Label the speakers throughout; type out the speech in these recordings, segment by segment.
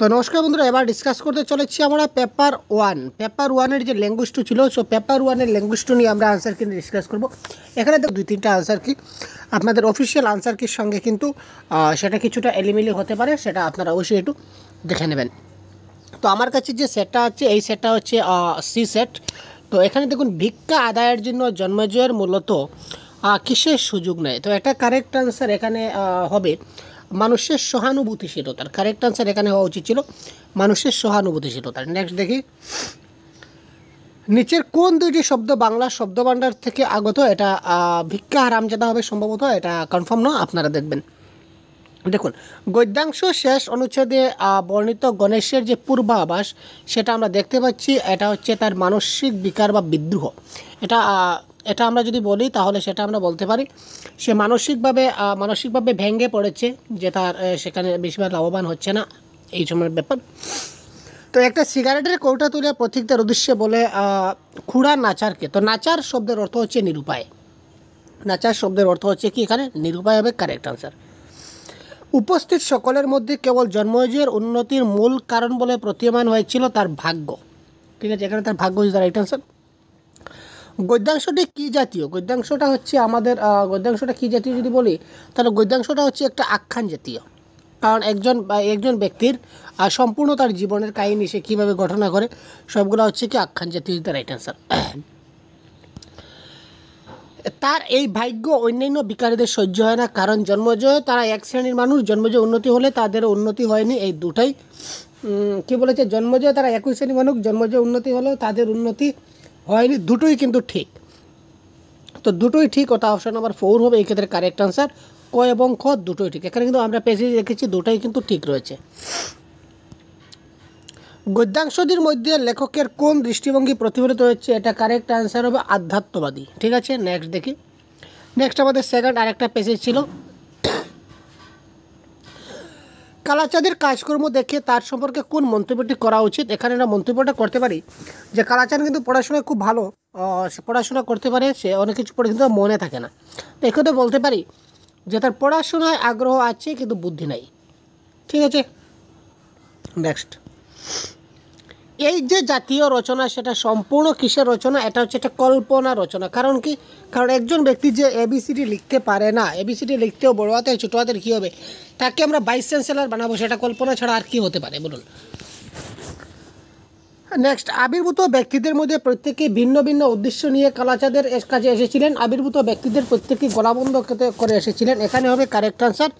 Speaker 1: তো নমস্কার বন্ধুরা এবার ডিসকাস করতে চলেছি আমরা পেপার ওয়ান পেপার ওয়ানের যে ল্যাঙ্গুয়েজটু ছিল সো পেপার ওয়ানের ল্যাঙ্গুয়েজটু নিয়ে আমরা আনসার কিন্তু ডিসকাস করব এখানে দেখো দুই তিনটা আনসার কি আপনাদের অফিসিয়াল আনসার কির সঙ্গে কিন্তু সেটা কিছুটা এলিমিলি হতে পারে সেটা আপনারা অবশ্যই একটু দেখে নেবেন তো আমার কাছে যে সেটটা আছে এই সেটটা হচ্ছে সি সেট তো এখানে দেখুন ভিক্ষা আদায়ের জন্য জন্মজয়ের মূলত কিসের সুযোগ নেয় তো এটা কারেক্ট আনসার এখানে হবে মানুষের সহানুভূতিশীলতার কারেক্ট আনসার এখানে হওয়া উচিত ছিল মানুষের সহানুভূতিশীলতার নেক্সট দেখি নিচের কোন দুইটি শব্দ বাংলা শব্দভাণ্ডার থেকে আগত এটা ভিক্ষা হারামজাদা হবে সম্ভবত এটা কনফার্ম নয় আপনারা দেখবেন দেখুন গদ্যাংশ শেষ অনুচ্ছেদে বর্ণিত গণেশের যে পূর্বাভাস সেটা আমরা দেখতে পাচ্ছি এটা হচ্ছে তার মানসিক বিকার বা বিদ্রোহ এটা এটা আমরা যদি বলি তাহলে সেটা আমরা বলতে পারি সে মানসিকভাবে মানসিকভাবে ভেঙে পড়েছে যে তার সেখানে বেশিরভাগ লাভবান হচ্ছে না এই সময়ের ব্যাপার তো একটা সিগারেটের কৌটা তুলে প্রতীকদের উদ্দেশ্যে বলে খুড়া নাচারকে তো নাচার শব্দের অর্থ হচ্ছে নিরুপায় নাচার শব্দের অর্থ হচ্ছে কি এখানে নিরুপায় হবে কারেক্ট আনসার উপস্থিত সকলের মধ্যে কেবল জন্মজয়ের উন্নতির মূল কারণ বলে প্রতীয়মান হয়েছিল তার ভাগ্য ঠিক আছে এখানে তার ভাগ্য হচ্ছে তার রাইট আনসার গদ্যাংশটি কি জাতীয় গদ্যাংশটা হচ্ছে আমাদের গদ্যাংশটা কি জাতীয় যদি বলি তাহলে গদ্যাংশটা হচ্ছে একটা আখ্যান জাতীয় কারণ একজন একজন ব্যক্তির সম্পূর্ণ তার জীবনের কাহিনী সে কীভাবে ঘটনা করে সবগুলো হচ্ছে কি আখ্যান জাতীয় দ্য রাইট অ্যান্সার তার এই ভাগ্য অন্যান্য বিকারীদের সহ্য হয় না কারণ জন্মজয় তারা এক শ্রেণীর মানুষ জন্মজয় উন্নতি হলে তাদের উন্নতি হয়নি এই দুটাই কি বলেছে জন্মজয় তারা একই শ্রেণীর মানুষ জন্মজয় উন্নতি হলেও তাদের উন্নতি হয়নি দুটোই কিন্তু ঠিক তো দুটোই ঠিক ওটা অপশন নাম্বার ফোর হবে এই ক্ষেত্রে কারেক্ট আনসার ক এবং খ দুটোই ঠিক এখানে কিন্তু আমরা পেজে দেখেছি দুটোই কিন্তু ঠিক রয়েছে গদ্যাংশদের মধ্যে লেখকের কোন দৃষ্টিভঙ্গি প্রতিফলিত হচ্ছে এটা কারেক্ট অ্যান্সার হবে আধ্যাত্মবাদী ঠিক আছে নেক্সট দেখি নেক্সট আমাদের সেকেন্ড আরেকটা পেজে ছিল কালাচাঁদের কাজকর্ম দেখে তার সম্পর্কে কোন মন্তব্যটি করা উচিত এখানে আমরা মন্তব্যটা করতে পারি যে কালাচাঁদ কিন্তু পড়াশোনায় খুব ভালো সে পড়াশোনা করতে পারে সে অনেক কিছু পড়ে কিন্তু মনে থাকে না তো এক্ষেত্রে বলতে পারি যে তার পড়াশোনায় আগ্রহ আছে কিন্তু বুদ্ধি নাই ঠিক আছে নেক্সট এই যে জাতীয় রচনা সেটা সম্পূর্ণ কিসের রচনা এটা হচ্ছে একটা কল্পনা রচনা কারণ কি কারণ একজন ব্যক্তি যে এবিসিডি লিখতে পারে না এবিসিডি লিখতেও বড় হাতে ছোটো হাতের কী হবে তাকে আমরা ভাইস চ্যান্সেলার বানাবো সেটা কল্পনা ছাড়া আর কি হতে পারে বলুন নেক্সট আবির্ভূত ব্যক্তিদের মধ্যে প্রত্যেকে ভিন্ন ভিন্ন উদ্দেশ্য নিয়ে কালাচাঁদের কাছে এসেছিলেন আবির্ভূত ব্যক্তিদের প্রত্যেকে গলাবন্ধ করে এসেছিলেন এখানে হবে কারেক্ট আনসার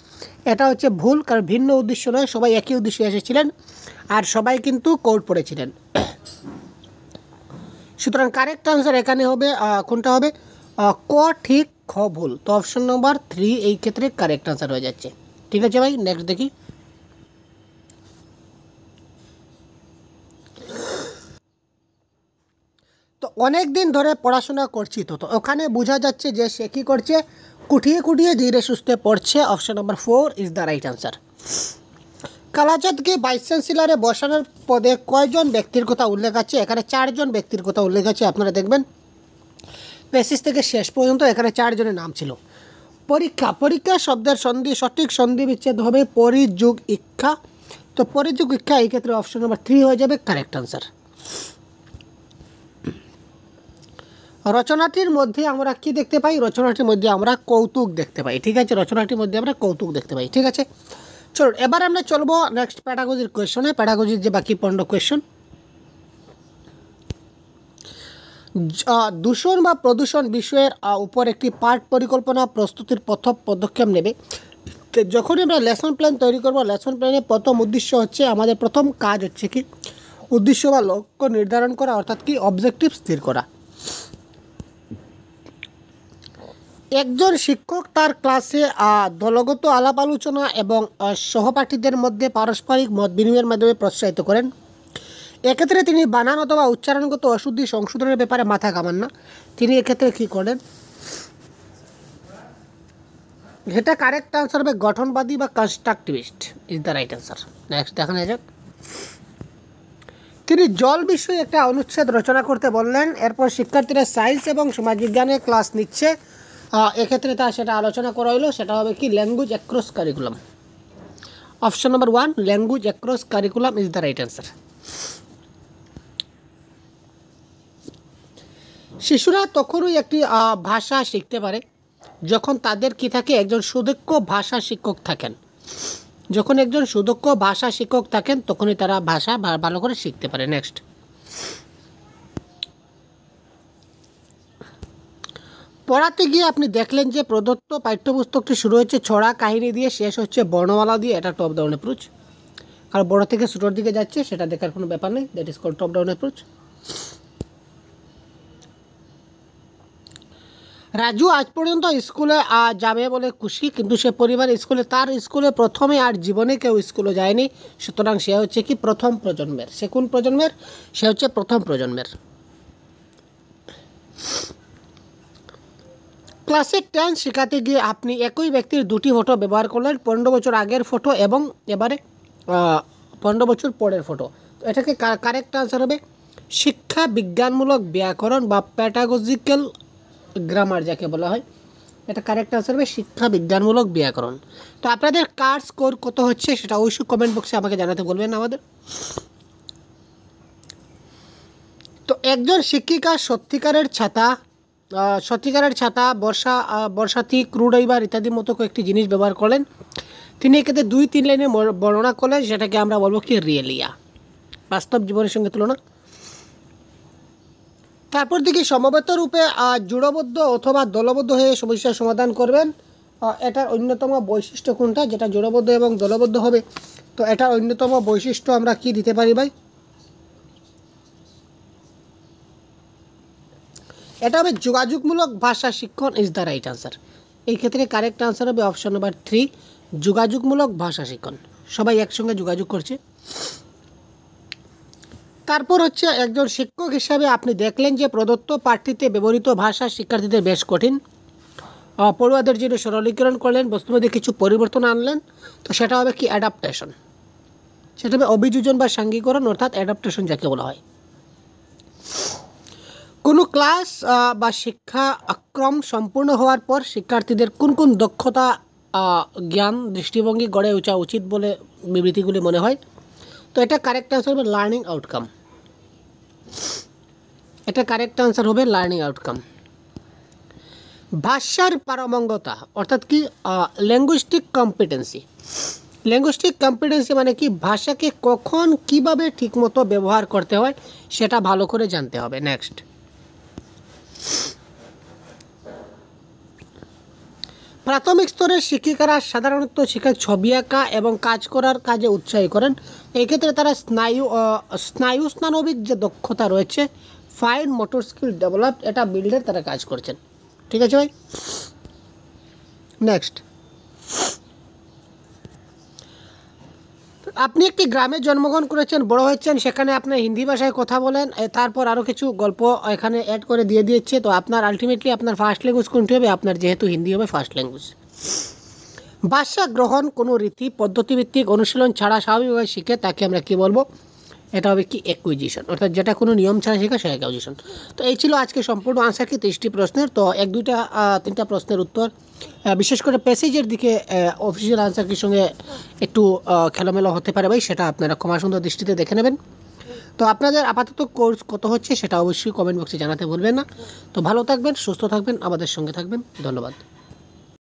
Speaker 1: এটা হচ্ছে ভুল কারণ ভিন্ন উদ্দেশ্য নয় সবাই একই উদ্দেশ্যে এসেছিলেন আর সবাই কিন্তু কোর্ট পড়েছিলেন সুতরাং কারেক্ট আনসার এখানে হবে কোনটা হবে ক ঠিক খ ভুল তো অপশন নম্বর থ্রি এই ক্ষেত্রে কারেক্ট আনসার হয়ে যাচ্ছে ঠিক আছে ভাই নেক্সট দেখি অনেক দিন ধরে পড়াশোনা করছি তো তো ওখানে বোঝা যাচ্ছে যে সে কী করছে কুঠিয়ে কুটিয়ে ধীরে সুস্থে পড়ছে option number four is the right answer কালাচাঁদকে ভাইস চ্যান্সেলারে বসানোর পদে কয়জন ব্যক্তির কথা উল্লেখ আছে এখানে চারজন ব্যক্তির কথা উল্লেখ আছে আপনারা দেখবেন পেসিস থেকে শেষ পর্যন্ত এখানে চারজনের নাম ছিল পরীক্ষা পরীক্ষা শব্দের সন্ধি সঠিক সন্ধি বিচ্ছেদ হবে পরিযুগ ইক্ষা তো পরিযুগ ইক্ষা এই ক্ষেত্রে অপশন নম্বর থ্রি হয়ে যাবে কারেক্ট আনসার রচনাটির মধ্যে আমরা কি দেখতে পাই রচনাটির মধ্যে আমরা কৌতুক দেখতে পাই ঠিক আছে রচনাটির মধ্যে আমরা কৌতুক দেখতে পাই ঠিক আছে চলুন এবার আমরা চলবো নেক্সট প্যাডাগোজির কোয়েশনে প্যাডাগোজির যে বাকি পনেরো কোয়েশন দূষণ বা প্রদূষণ বিষয়ের উপর একটি পাঠ পরিকল্পনা প্রস্তুতির প্রথম পদক্ষেপ নেবে যখনই আমরা লেসন প্ল্যান তৈরি করবো লেসন প্ল্যানের প্রথম উদ্দেশ্য হচ্ছে আমাদের প্রথম কাজ হচ্ছে কি উদ্দেশ্য বা লক্ষ্য নির্ধারণ করা অর্থাৎ কি অবজেক্টিভ স্থির করা একজন শিক্ষক তার ক্লাসে দলগত আলাপ আলোচনা এবং সহপাঠীদের মধ্যে পারস্পরিক মত বিনিময়ের মাধ্যমে প্রোৎসাহিত করেন এক্ষেত্রে তিনি বানান অথবা উচ্চারণগত অশুদ্ধি সংশোধনের ব্যাপারে মাথা কামান না তিনি এক্ষেত্রে কী করেন এটা কারেক্ট আনসার হবে গঠনবাদী বা constructivist is the right answer next দেখানো যাক তিনি জল বিষয়ে একটা অনুচ্ছেদ রচনা করতে বললেন এরপর শিক্ষার্থীরা সায়েন্স এবং সমাজবিজ্ঞানে ক্লাস নিচ্ছে এক্ষেত্রে তা সেটা আলোচনা করা হইলো সেটা হবে কি language across curriculum option number one language across curriculum is the right answer শিশুরা তখনই একটি ভাষা শিখতে পারে যখন তাদের কি থাকে একজন সুদক্ষ ভাষা শিক্ষক থাকেন যখন একজন সুদক্ষ ভাষা শিক্ষক থাকেন তখনই তারা ভাষা ভালো করে শিখতে পারে নেক্সট পড়াতে গিয়ে আপনি দেখলেন যে প্রদত্ত পাঠ্যপুস্তকটি শুরু হচ্ছে ছড়া কাহিনী দিয়ে শেষ হচ্ছে বর্ণমালা দিয়ে এটা টপ ডাউন অ্যাপ্রোচ আর বড় থেকে ছোটোর দিকে যাচ্ছে সেটা দেখার কোনো ব্যাপার নেই that is call top down approach Raju আজ পর্যন্ত স্কুলে যাবে বলে খুশি কিন্তু সে পরিবার স্কুলে তার স্কুলে প্রথমে আর জীবনে কেউ স্কুলে যায়নি সুতরাং সে হচ্ছে কি প্রথম প্রজন্মের সে কোন প্রজন্মের সে হচ্ছে প্রথম প্রজন্মের ক্লাসিক টেন শেখাতে গিয়ে আপনি একই ব্যক্তির দুটি ফটো ব্যবহার করলেন পনেরো বছর আগের ফটো এবং এবারে পনেরো বছর পরের ফটো তো এটাকে কারেক্ট আনসার হবে শিক্ষা বিজ্ঞানমূলক ব্যাকরণ বা প্যাটাগজিক্যাল গ্রামার যাকে বলা হয় এটা কারেক্ট আনসার হবে শিক্ষা বিজ্ঞানমূলক ব্যাকরণ তো আপনাদের কার স্কোর কত হচ্ছে সেটা অবশ্যই কমেন্ট বক্সে আমাকে জানাতে বলবেন আমাদের তো একজন শিক্ষিকা সত্যিকারের ছাতা সত্যিকারের ছাতা বর্ষা বর্ষাতি ক্রুডাইবার ইত্যাদির মতো কয়েকটি জিনিস ব্যবহার করলেন তিনি এক্ষেত্রে দুই তিন লাইনে বর্ণনা করলেন সেটাকে আমরা বলবো কি রিয়েলিয়া বাস্তব জীবনের সঙ্গে তুলনা তারপর দেখি সমবেত রূপে জুড়বদ্ধ অথবা দলবদ্ধ হয়ে সমস্যার সমাধান করবেন এটার অন্যতম বৈশিষ্ট্য কোনটা যেটা জুড়বদ্ধ এবং দলবদ্ধ হবে তো এটার অন্যতম বৈশিষ্ট্য আমরা কি দিতে পারি ভাই এটা হবে যোগাযোগমূলক ভাষা শিক্ষণ ইজ দ্য রাইট আনসার এই ক্ষেত্রে কারেক্ট আনসার হবে অপশন নাম্বার থ্রি যোগাযোগমূলক ভাষা শিক্ষণ সবাই একসঙ্গে যোগাযোগ করছে তারপর হচ্ছে একজন শিক্ষক হিসাবে আপনি দেখলেন যে প্রদত্ত পাঠটিতে ব্যবহৃত ভাষা শিক্ষার্থীদের বেশ কঠিন পড়ুয়াদের জন্য সরলীকরণ করলেন বস্তুর মধ্যে কিছু পরিবর্তন আনলেন তো সেটা হবে কি অ্যাডাপ্টেশন সেটা হবে অভিযোজন বা সাঙ্গীকরণ অর্থাৎ অ্যাডাপ্টেশন যাকে বলা হয় কোনো ক্লাস বা শিক্ষা আক্রম সম্পূর্ণ হওয়ার পর শিক্ষার্থীদের কোন কোন দক্ষতা জ্ঞান দৃষ্টিভঙ্গি গড়ে ওঠা উচিত বলে বিবৃতিগুলি মনে হয় তো এটা কারেক্ট আনসার হবে লার্নিং আউটকাম এটা কারেক্ট আনসার হবে লার্নিং আউটকাম ভাষার পারমঙ্গতা অর্থাৎ কি ল্যাঙ্গুইস্টিক কম্পিটেন্সি ল্যাঙ্গুইস্টিক কম্পিটেন্সি মানে কি ভাষাকে কখন কিভাবে ঠিকমতো ব্যবহার করতে হয় সেটা ভালো করে জানতে হবে নেক্সট প্রাথমিক স্তরের শিক্ষিকারা সাধারণত শিক্ষা ছবি আঁকা এবং কাজ করার কাজে উৎসাহী করেন এক্ষেত্রে তারা স্নায়ু স্নায়ু স্নানবিক যে দক্ষতা রয়েছে ফাইন মোটর স্কিল ডেভেলপ এটা বিল্ডের তারা কাজ করছেন ঠিক আছে ভাই নেক্সট আপনি একটি গ্রামে জন্মগ্রহণ করেছেন বড় হয়েছেন সেখানে আপনি হিন্দি ভাষায় কথা বলেন তারপর আরও কিছু গল্প এখানে অ্যাড করে দিয়ে দিয়েছে তো আপনার আলটিমেটলি আপনার ফার্স্ট ল্যাঙ্গুয়েজ কোনটি হবে আপনার যেহেতু হিন্দি হবে ফার্স্ট ল্যাঙ্গুয়েজ ভাষা গ্রহণ কোনো রীতি পদ্ধতিভিত্তিক অনুশীলন ছাড়া স্বাভাবিকভাবে শিখে তাকে আমরা কি বলবো এটা হবে কি অ্যাকুইজিশন অর্থাৎ যেটা কোনো নিয়ম ছাড়া শেখা সেটা অ্যাকুইজিশন তো এই ছিল আজকে সম্পূর্ণ আনসার কি তেইশটি প্রশ্নের তো এক দুইটা তিনটা প্রশ্নের উত্তর বিশেষ করে প্যাসেজের দিকে অফিসিয়াল আনসার কির সঙ্গে একটু খেলামেলা হতে পারে ভাই সেটা আপনারা ক্ষমা সুন্দর দৃষ্টিতে দেখে নেবেন তো আপনাদের আপাতত কোর্স কত হচ্ছে সেটা অবশ্যই কমেন্ট বক্সে জানাতে ভুলবেন না তো ভালো থাকবেন সুস্থ থাকবেন আমাদের সঙ্গে থাকবেন ধন্যবাদ